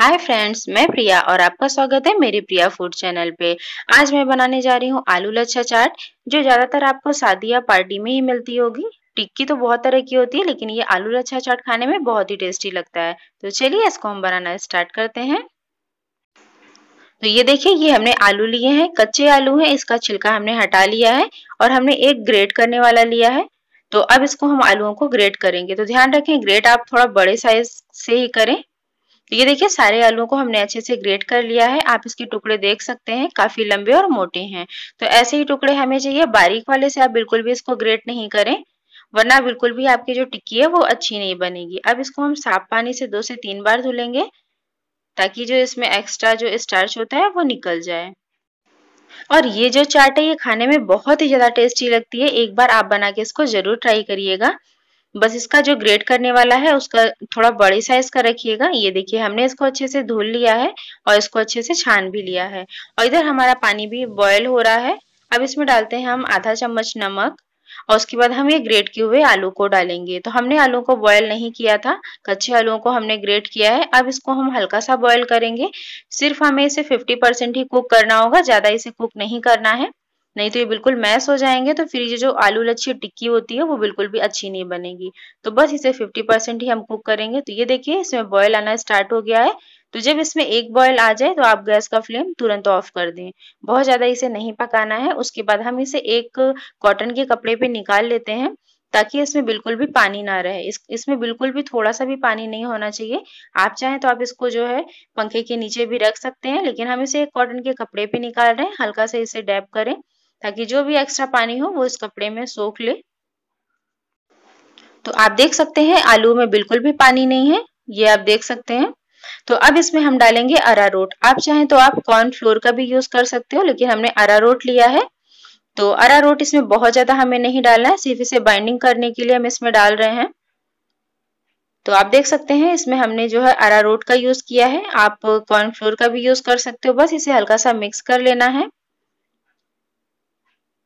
hi friends मैं प्रिया और आपका स्वागत है मेरे प्रिया फूड चैनल पे आज मैं बनाने जा रही हूँ आलू लच्छा चाट जो ज़्यादातर आपको शादी या पार्टी में ही मिलती होगी टिक्की तो बहुत तरह की होती है लेकिन ये आलू लच्छा चाट खाने में बहुत ही टेस्टी लगता है तो चलिए इसको हम बनाना स्टार्ट करते हैं तो ये देखिए ये हमने आलू लिए हैं कच्चे आलू हैं इसका छिलका हमने हटा लिया है और हमने एक ग्रेट करने वाला लिया है तो अब इसको हम आलुओं को ग्रेट करेंगे तो ध्यान रखें ग्रेट आप थोड़ा बड़े साइज से ही करें तो ये देखिए सारे आलू को हमने अच्छे से ग्रेट कर लिया है आप इसके टुकड़े देख सकते हैं काफी लंबे और मोटे हैं तो ऐसे ही टुकड़े हमें चाहिए बारीक वाले से आप बिल्कुल भी इसको ग्रेट नहीं करें वरना बिल्कुल भी आपकी जो टिक्की है वो अच्छी नहीं बनेगी अब इसको हम साफ पानी से दो से तीन बार धुलेंगे ताकि जो इसमें एक्स्ट्रा जो स्टार्च होता है वो निकल जाए और ये जो चाट है ये खाने में बहुत ही ज़्यादा टेस्टी लगती है एक बार आप बना के इसको ज़रूर ट्राई करिएगा बस इसका जो ग्रेट करने वाला है उसका थोड़ा बड़े साइज का रखिएगा ये देखिए हमने इसको अच्छे से धुल लिया है और इसको अच्छे से छान भी लिया है और इधर हमारा पानी भी बॉयल हो रहा है अब इसमें डालते हैं हम आधा चम्मच नमक और उसके बाद हम ये ग्रेट किए हुए आलू को डालेंगे तो हमने आलू को बॉयल नहीं किया था कच्चे आलुओं को हमने ग्रेट किया है अब इसको हम हल्का सा बॉयल करेंगे सिर्फ हमें इसे 50 परसेंट ही कुक करना होगा ज़्यादा इसे कुक नहीं करना है नहीं तो ये बिल्कुल मैश हो जाएंगे तो फिर ये जो आलू लच्छी टिक्की होती है वो बिल्कुल भी अच्छी नहीं बनेगी तो बस इसे 50 परसेंट ही हम कुक करेंगे तो ये देखिए इसमें बॉयल आना स्टार्ट हो गया है तो जब इसमें एक बॉयल आ जाए तो आप गैस का फ्लेम तुरंत ऑफ कर दें बहुत ज़्यादा इसे नहीं पकाना है उसके बाद हम इसे एक कॉटन के कपड़े पे निकाल लेते हैं ताकि इसमें बिल्कुल भी पानी ना रहे इस इसमें बिल्कुल भी थोड़ा सा भी पानी नहीं होना चाहिए आप चाहें तो आप इसको जो है पंखे के नीचे भी रख सकते हैं लेकिन हम इसे एक कॉटन के कपड़े पे निकाल रहे हैं हल्का से इसे डैप करें ताकि जो भी एक्स्ट्रा पानी हो वो इस कपड़े में सोख ले तो आप देख सकते हैं आलू में बिल्कुल भी पानी नहीं है ये आप देख सकते हैं तो अब इसमें हम डालेंगे अरारोट आप चाहें तो आप कॉर्न फ्लोर का भी यूज कर सकते हो लेकिन हमने अरारोट लिया है तो अरारोट इसमें बहुत ज्यादा हमें नहीं डालना है सिर्फ इसे बाइंडिंग करने के लिए हम इसमें डाल रहे हैं तो आप देख सकते हैं इसमें हमने जो है अरारोट का यूज किया है आप कॉर्न फ्लोर का भी यूज कर सकते हो बस इसे हल्का सा मिक्स कर लेना है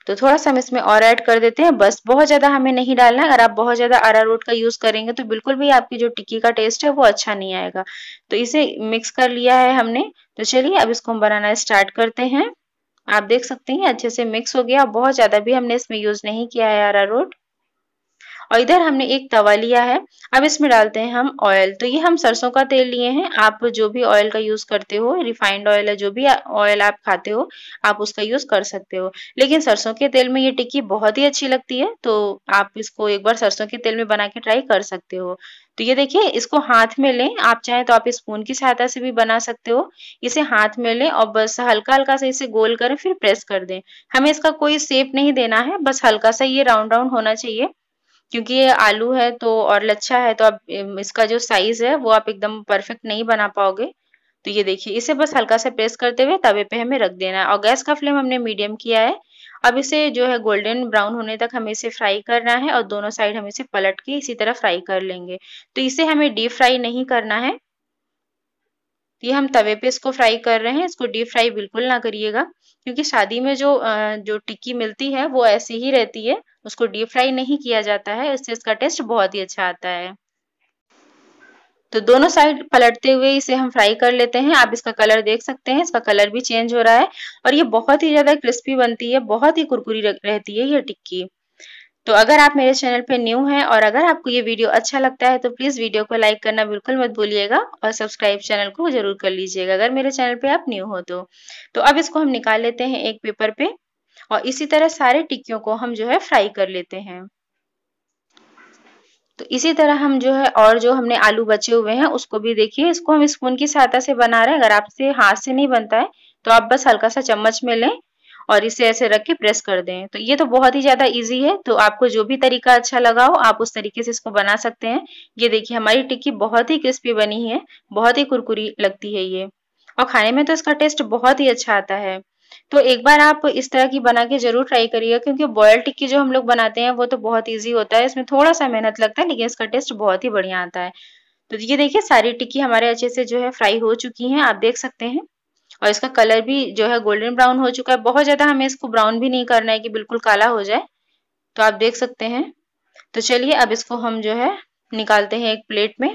तो थोड़ा सा हम इसमें और ऐड कर देते हैं बस बहुत ज्यादा हमें नहीं डालना है अगर आप बहुत ज्यादा रोट का यूज करेंगे तो बिल्कुल भी आपकी जो टिक्की का टेस्ट है वो अच्छा नहीं आएगा तो इसे मिक्स कर लिया है हमने तो चलिए अब इसको हम बनाना स्टार्ट करते हैं आप देख सकते हैं अच्छे से मिक्स हो गया बहुत ज्यादा भी हमने इसमें यूज नहीं किया है रोट और इधर हमने एक तवा लिया है अब इसमें डालते हैं हम ऑयल तो ये हम सरसों का तेल लिए हैं आप जो भी ऑयल का यूज करते हो रिफाइंड ऑयल है जो भी ऑयल आप खाते हो आप उसका यूज कर सकते हो लेकिन सरसों के तेल में ये टिक्की बहुत ही अच्छी लगती है तो आप इसको एक बार सरसों के तेल में बना के ट्राई कर सकते हो तो ये देखिए इसको हाथ में लें आप चाहे तो आप स्पून की सहायता से भी बना सकते हो इसे हाथ में लें और बस हल्का हल्का सा इसे गोल करें फिर प्रेस कर दें हमें इसका कोई शेप नहीं देना है बस हल्का सा ये राउंड राउंड होना चाहिए क्योंकि ये आलू है तो और लच्छा है तो आप इसका जो साइज है वो आप एकदम परफेक्ट नहीं बना पाओगे तो ये देखिए इसे बस हल्का सा प्रेस करते हुए तवे पे हमें रख देना है और गैस का फ्लेम हमने मीडियम किया है अब इसे जो है गोल्डन ब्राउन होने तक हमें इसे फ्राई करना है और दोनों साइड हम इसे पलट के इसी तरह फ्राई कर लेंगे तो इसे हमें डीप फ्राई नहीं करना है ये हम तवे पे इसको फ्राई कर रहे हैं इसको डीप फ्राई बिल्कुल ना करिएगा क्योंकि शादी में जो जो टिक्की मिलती है वो ऐसी ही रहती है उसको डीप फ्राई नहीं किया जाता है इससे इसका टेस्ट बहुत ही अच्छा आता है तो दोनों साइड पलटते हुए इसे हम फ्राई कर लेते हैं आप इसका कलर देख सकते हैं इसका कलर भी चेंज हो रहा है और ये बहुत ही ज़्यादा क्रिस्पी बनती है बहुत ही कुरकुरी रहती है ये टिक्की तो अगर आप मेरे चैनल पे न्यू हैं और अगर आपको ये वीडियो अच्छा लगता है तो प्लीज़ वीडियो को लाइक करना बिल्कुल मत भूलिएगा और सब्सक्राइब चैनल को जरूर कर लीजिएगा अगर मेरे चैनल पे आप न्यू हो तो तो अब इसको हम निकाल लेते हैं एक पेपर पे और इसी तरह सारे टिक्कियों को हम जो है फ्राई कर लेते हैं तो इसी तरह हम जो है और जो हमने आलू बचे हुए हैं उसको भी देखिए इसको हम स्पून की सहायता से बना रहे हैं अगर आपसे हाथ से नहीं बनता है तो आप बस हल्का सा चम्मच में लें और इसे ऐसे रख के प्रेस कर दें तो ये तो बहुत ही ज़्यादा इजी है तो आपको जो भी तरीका अच्छा लगा हो आप उस तरीके से इसको बना सकते हैं ये देखिए हमारी टिक्की बहुत ही क्रिस्पी बनी है बहुत ही कुरकुरी लगती है ये और खाने में तो इसका टेस्ट बहुत ही अच्छा आता है तो एक बार आप इस तरह की बना के जरूर ट्राई करिएगा क्योंकि बॉयल टिक्की जो हम लोग बनाते हैं वो तो बहुत ईजी होता है इसमें थोड़ा सा मेहनत लगता है लेकिन इसका टेस्ट बहुत ही बढ़िया आता है तो ये देखिए सारी टिक्की हमारे अच्छे से जो है फ्राई हो चुकी हैं आप देख सकते हैं और इसका कलर भी जो है गोल्डन ब्राउन हो चुका है बहुत ज़्यादा हमें इसको ब्राउन भी नहीं करना है कि बिल्कुल काला हो जाए तो आप देख सकते हैं तो चलिए अब इसको हम जो है निकालते हैं एक प्लेट में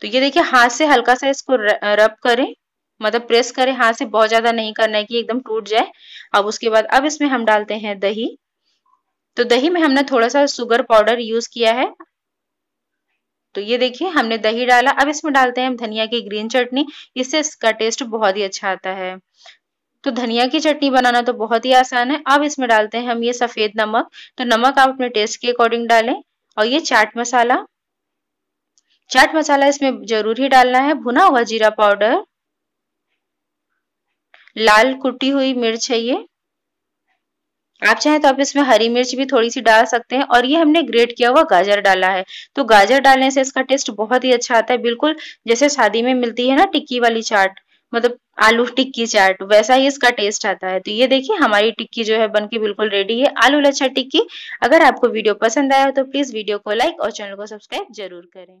तो ये देखिए हाथ से हल्का सा इसको रब करें मतलब प्रेस करें हाथ से बहुत ज़्यादा नहीं करना है कि एकदम टूट जाए अब उसके बाद अब इसमें हम डालते हैं दही तो दही में हमने थोड़ा सा शुगर पाउडर यूज़ किया है तो ये देखिए हमने दही डाला अब इसमें डालते हैं हम धनिया की ग्रीन चटनी इससे इसका टेस्ट बहुत ही अच्छा आता है तो धनिया की चटनी बनाना तो बहुत ही आसान है अब इसमें डालते हैं हम ये सफेद नमक तो नमक आप अपने टेस्ट के अकॉर्डिंग डालें और ये चाट मसाला चाट मसाला इसमें जरूर ही डालना है भुना हुआ जीरा पाउडर लाल कुटी हुई मिर्च है ये आप चाहें तो आप इसमें हरी मिर्च भी थोड़ी सी डाल सकते हैं और ये हमने ग्रेट किया हुआ गाजर डाला है तो गाजर डालने से इसका टेस्ट बहुत ही अच्छा आता है बिल्कुल जैसे शादी में मिलती है ना टिक्की वाली चाट मतलब आलू टिक्की चाट वैसा ही इसका टेस्ट आता है तो ये देखिए हमारी टिक्की जो है बनके बिल्कुल रेडी है आलू लच्छा टिक्की अगर आपको वीडियो पसंद आया हो तो प्लीज वीडियो को लाइक और चैनल को सब्सक्राइब जरूर करें